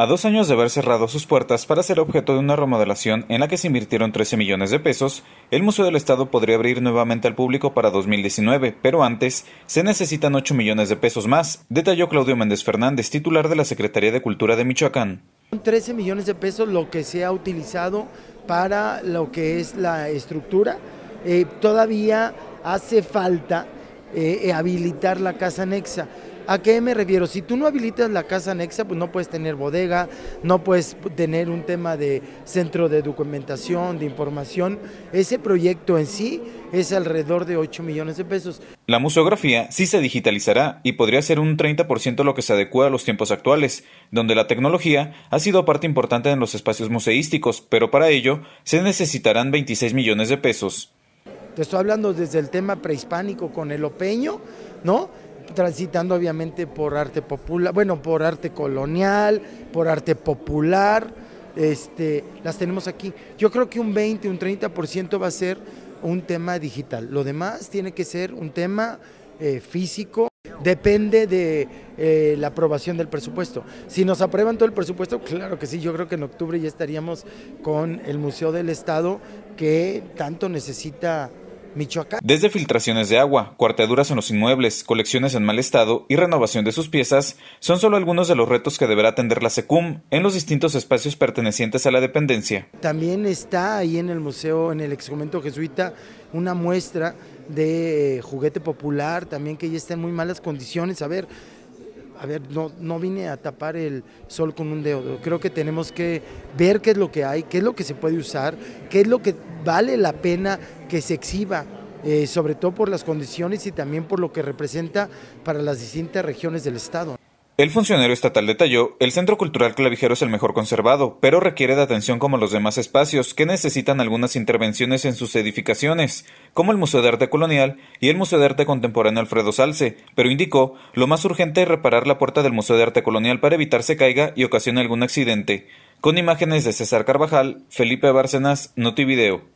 a dos años de haber cerrado sus puertas para ser objeto de una remodelación en la que se invirtieron 13 millones de pesos, el Museo del Estado podría abrir nuevamente al público para 2019, pero antes se necesitan 8 millones de pesos más, detalló Claudio Méndez Fernández, titular de la Secretaría de Cultura de Michoacán. 13 millones de pesos lo que se ha utilizado para lo que es la estructura. Eh, todavía hace falta eh, eh, habilitar la casa anexa. ¿A qué me refiero? Si tú no habilitas la casa anexa, pues no puedes tener bodega, no puedes tener un tema de centro de documentación, de información. Ese proyecto en sí es alrededor de 8 millones de pesos. La museografía sí se digitalizará y podría ser un 30% lo que se adecua a los tiempos actuales, donde la tecnología ha sido parte importante en los espacios museísticos, pero para ello se necesitarán 26 millones de pesos. Te estoy hablando desde el tema prehispánico con el opeño, ¿no? Transitando obviamente por arte popular, bueno, por arte colonial, por arte popular, este, las tenemos aquí. Yo creo que un 20, un 30% va a ser un tema digital. Lo demás tiene que ser un tema eh, físico. Depende de eh, la aprobación del presupuesto. Si nos aprueban todo el presupuesto, claro que sí, yo creo que en octubre ya estaríamos con el Museo del Estado que tanto necesita desde filtraciones de agua, cuarteaduras en los inmuebles, colecciones en mal estado y renovación de sus piezas, son solo algunos de los retos que deberá atender la SECUM en los distintos espacios pertenecientes a la dependencia. También está ahí en el museo, en el exconvento jesuita, una muestra de eh, juguete popular, también que ya está en muy malas condiciones. A ver, a ver, no, no vine a tapar el sol con un dedo. Creo que tenemos que ver qué es lo que hay, qué es lo que se puede usar, qué es lo que vale la pena que se exhiba. Eh, sobre todo por las condiciones y también por lo que representa para las distintas regiones del Estado. El funcionario estatal detalló, el Centro Cultural Clavijero es el mejor conservado, pero requiere de atención como los demás espacios, que necesitan algunas intervenciones en sus edificaciones, como el Museo de Arte Colonial y el Museo de Arte Contemporáneo Alfredo Salce, pero indicó, lo más urgente es reparar la puerta del Museo de Arte Colonial para evitar se caiga y ocasione algún accidente. Con imágenes de César Carvajal, Felipe Bárcenas, Notivideo.